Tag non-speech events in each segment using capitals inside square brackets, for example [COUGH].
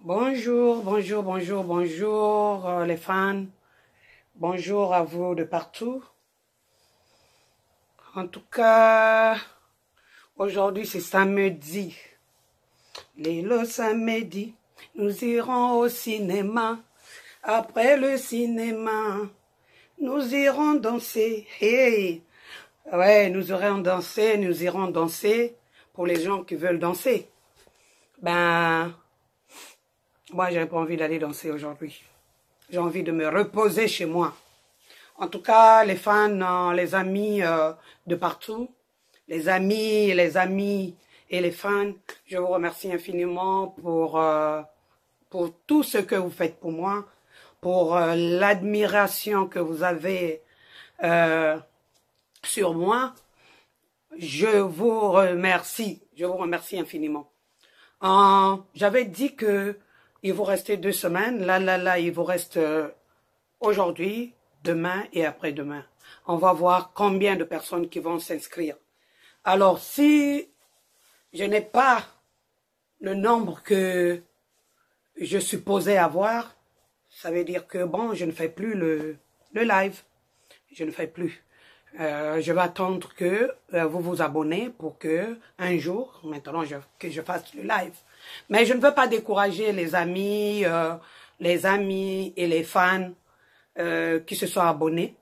Bonjour, bonjour, bonjour, bonjour euh, les fans. Bonjour à vous de partout. En tout cas, aujourd'hui c'est samedi. Lélo samedi, nous irons au cinéma. Après le cinéma, nous irons danser. Hey. Ouais, nous irons danser, nous irons danser pour les gens qui veulent danser. Ben, moi, j'ai pas envie d'aller danser aujourd'hui. J'ai envie de me reposer chez moi. En tout cas, les fans, euh, les amis euh, de partout, les amis, les amis et les fans, je vous remercie infiniment pour, euh, pour tout ce que vous faites pour moi, pour l'admiration que vous avez sur moi. Je vous remercie, je vous remercie infiniment. J'avais dit que il vous reste deux semaines. Là, là, là, il vous reste euh, aujourd'hui, demain et après-demain. On va voir combien de personnes qui vont s'inscrire. Alors, si je n'ai pas le nombre que je supposais avoir, ça veut dire que, bon, je ne fais plus le, live. Je ne fais plus. Euh, je vais attendre que euh, vous vous abonnez pour que un jour, maintenant que je fasse le live. Mais je ne veux pas décourager les amis, euh, les amis et les fans euh, qui se sont abonnés.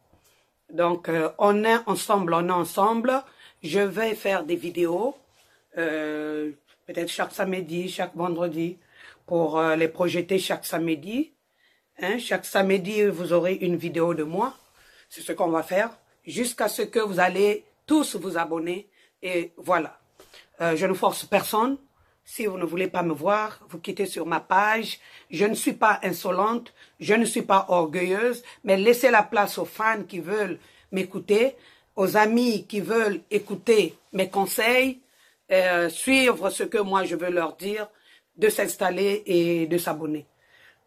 Donc, euh, on est ensemble, on est ensemble. Je vais faire des vidéos, euh, peut-être chaque samedi, chaque vendredi, pour euh, les projeter chaque samedi. Hein, chaque samedi, vous aurez une vidéo de moi. C'est ce qu'on va faire, jusqu'à ce que vous allez tous vous abonner. Et voilà. je ne force personne. Si vous ne voulez pas me voir, vous quittez sur ma page. Je ne suis pas insolente, je ne suis pas orgueilleuse, mais laissez la place aux fans qui veulent m'écouter, aux amis qui veulent écouter mes conseils, euh, suivre ce que moi je veux leur dire, de s'installer et de s'abonner.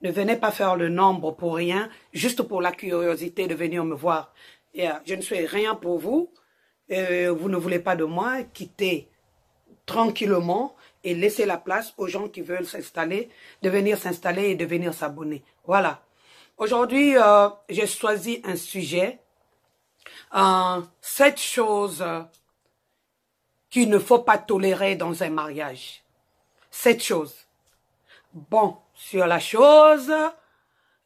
Ne venez pas faire le nombre pour rien, juste pour la curiosité de venir me voir. Euh, je ne suis rien pour vous. Euh, vous ne voulez pas de moi. Quittez tranquillement et laisser la place aux gens qui veulent s'installer, de venir s'installer et de venir s'abonner. Voilà. Aujourd'hui, euh, j'ai choisi un sujet. Euh, sept choses euh, qu'il ne faut pas tolérer dans un mariage. Sept choses. Bon, sur la chose,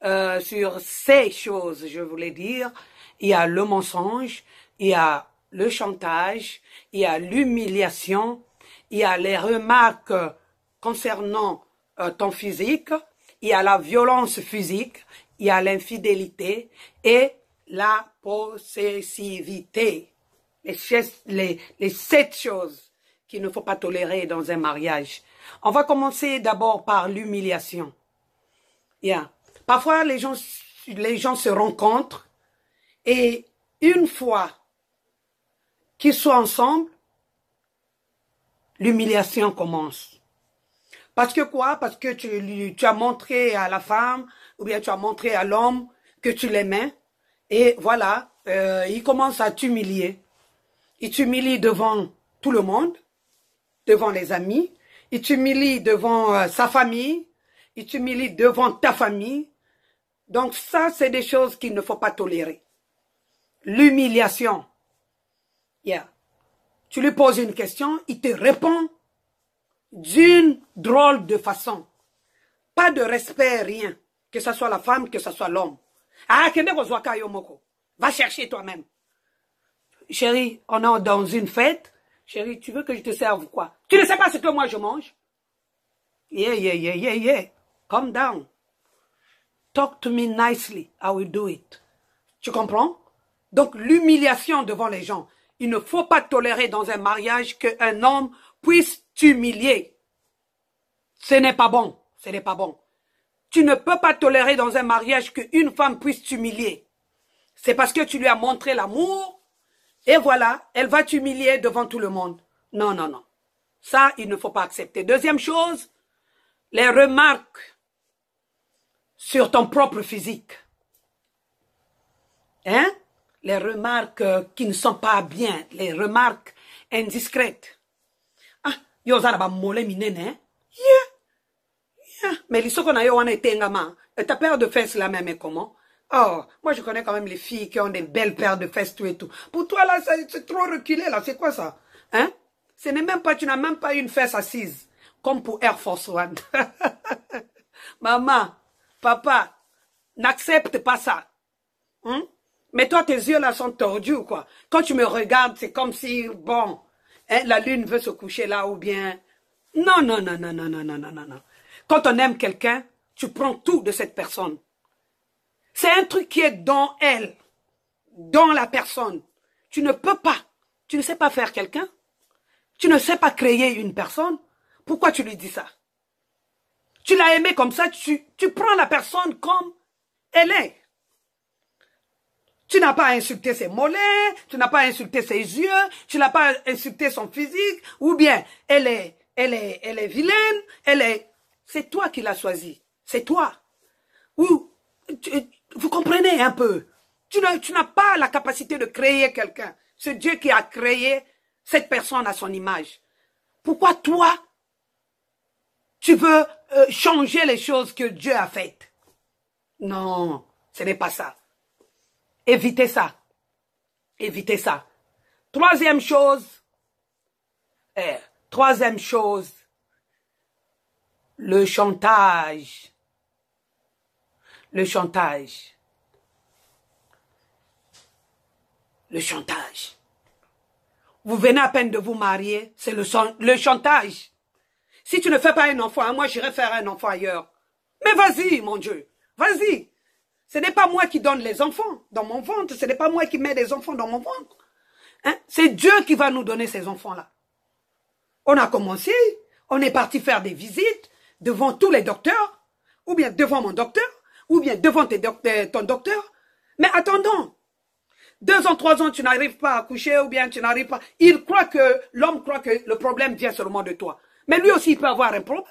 euh, sur ces choses, je voulais dire, il y a le mensonge, il y a le chantage, il y a l'humiliation, il y a les remarques concernant euh, ton physique, il y a la violence physique, il y a l'infidélité et la possessivité. Les, sept choses qu'il ne faut pas tolérer dans un mariage. On va commencer d'abord par l'humiliation. Parfois, les gens, les gens se rencontrent et une fois qu'ils sont ensemble, l'humiliation commence. Parce que quoi Parce que tu, as montré à la femme ou bien tu as montré à l'homme que tu l'aimais. Et voilà, euh, il commence à t'humilier. Il t'humilie devant tout le monde, devant les amis. Il t'humilie devant euh, sa famille. Il t'humilie devant ta famille. Donc ça, c'est des choses qu'il ne faut pas tolérer. L'humiliation. Yeah. Tu lui poses une question, il te répond d'une drôle de façon. Pas de respect, rien. Que ce soit la femme, que ce soit l'homme. Ah, Va chercher toi-même. Chérie, on est dans une fête. Chérie, tu veux que je te serve quoi Tu ne sais pas ce que moi je mange Yeah, yeah, yeah, yeah, yeah. Calm down. Talk to me nicely. I will do it. Tu comprends Donc, l'humiliation devant les gens. Il ne faut pas tolérer dans un mariage qu'un homme puisse t'humilier. Ce n'est pas bon. Ce n'est pas bon. Tu ne peux pas tolérer dans un mariage qu'une femme puisse t'humilier. C'est parce que tu lui as montré l'amour et voilà, elle va t'humilier devant tout le monde. Non, non, non. Ça, il ne faut pas accepter. Deuxième chose, les remarques sur ton propre physique. Hein? les remarques qui ne sont pas bien, les remarques indiscrètes. Ah, yoza a ba mole minene. Yeah. Hein? Yeah. Mais les qu'on a été un Et ta paire de fesses là même comment? Oh, moi je connais quand même les filles qui ont des belles paires de fesses, tout et tout. Pour toi là, c'est trop reculé là, c'est quoi ça? Hein? Ce n'est même pas, tu n'as même pas une fesse assise. Comme pour Air Force One. [LAUGHS] Maman, papa, n'accepte pas ça. Hein? Mais toi, tes yeux là sont tordus, quoi. Quand tu me regardes, c'est comme si, bon, hein, la lune veut se coucher là ou bien... Non, Non, non, non, non, non, non, non, non, non. Quand on aime quelqu'un, tu prends tout de cette personne. C'est un truc qui est dans elle, dans la personne. Tu ne peux pas. Tu ne sais pas faire quelqu'un. Tu ne sais pas créer une personne. Pourquoi tu lui dis ça Tu l'as aimé comme ça, tu, tu prends la personne comme elle est. Tu n'as pas insulté ses mollets, tu n'as pas insulté ses yeux, tu n'as pas insulté son physique, ou bien elle est, elle est, elle est vilaine, elle est. C'est toi qui l'as choisi, c'est toi. Ou vous comprenez un peu. Tu n'as pas la capacité de créer quelqu'un. C'est Dieu qui a créé cette personne à son image. Pourquoi toi, tu veux euh, changer les choses que Dieu a faites Non, ce n'est pas ça. Évitez ça. Évitez ça. Troisième chose, eh, troisième chose, le chantage. Le chantage. Le chantage. Vous venez à peine de vous marier, c'est le, chantage. Si tu ne fais pas un enfant, moi j'irai faire un enfant ailleurs. Mais vas-y, mon Dieu, vas-y. Ce n'est pas moi qui donne les enfants dans mon ventre. Ce n'est pas moi qui mets des enfants dans mon ventre. Hein. C'est Dieu qui va nous donner ces enfants-là. On a commencé, on est parti faire des visites devant tous les docteurs, ou bien devant mon docteur, ou bien devant ton docteur. Mais attendons, deux ans, trois ans, tu n'arrives pas à coucher, ou bien tu n'arrives pas. Il croit que, l'homme croit que le problème vient seulement de toi. Mais lui aussi, il peut avoir un problème.